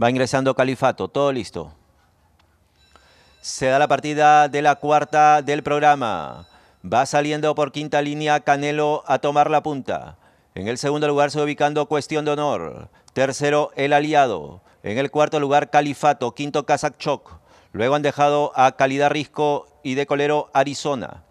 Va ingresando Califato, todo listo. Se da la partida de la cuarta del programa. Va saliendo por quinta línea Canelo a tomar la punta. En el segundo lugar se ubicando Cuestión de Honor. Tercero, El Aliado. En el cuarto lugar, Califato. Quinto, Choc. Luego han dejado a Calidad Risco y de Colero, Arizona.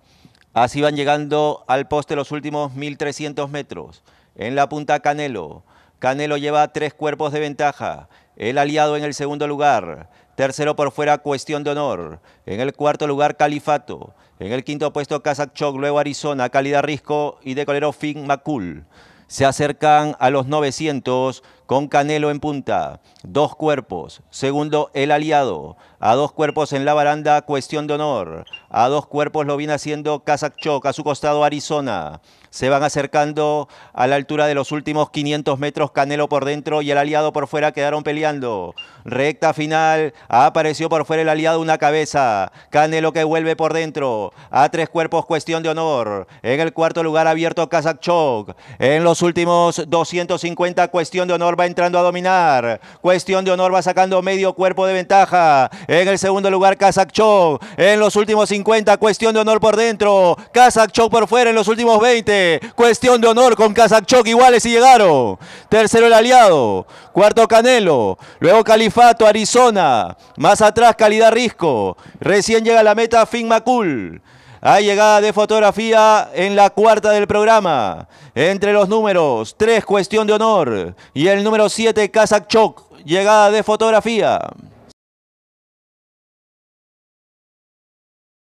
Así van llegando al poste los últimos 1.300 metros. En la punta, Canelo. Canelo lleva tres cuerpos de ventaja. El aliado en el segundo lugar. Tercero por fuera, Cuestión de Honor. En el cuarto lugar, Califato. En el quinto puesto, Kazakchok, luego Arizona, Calidad Risco y de colero Finn Macul. Se acercan a los 900 con Canelo en punta, dos cuerpos, segundo el aliado, a dos cuerpos en la baranda, cuestión de honor, a dos cuerpos lo viene haciendo Kazakchok, a su costado Arizona, se van acercando a la altura de los últimos 500 metros, Canelo por dentro y el aliado por fuera quedaron peleando, recta final, apareció por fuera el aliado una cabeza, Canelo que vuelve por dentro, a tres cuerpos, cuestión de honor, en el cuarto lugar abierto Kazakchok, en los últimos 250, cuestión de honor, va entrando a dominar. Cuestión de Honor va sacando medio cuerpo de ventaja. En el segundo lugar, Kazakchok, En los últimos 50, Cuestión de Honor por dentro. Kazakchok por fuera en los últimos 20. Cuestión de Honor con Kazakchok iguales y llegaron. Tercero el aliado. Cuarto Canelo. Luego Califato, Arizona. Más atrás, Calidad Risco. Recién llega la meta Finn McCool. Hay llegada de fotografía en la cuarta del programa. Entre los números 3, Cuestión de Honor. Y el número 7, Kazakchok. Llegada de fotografía.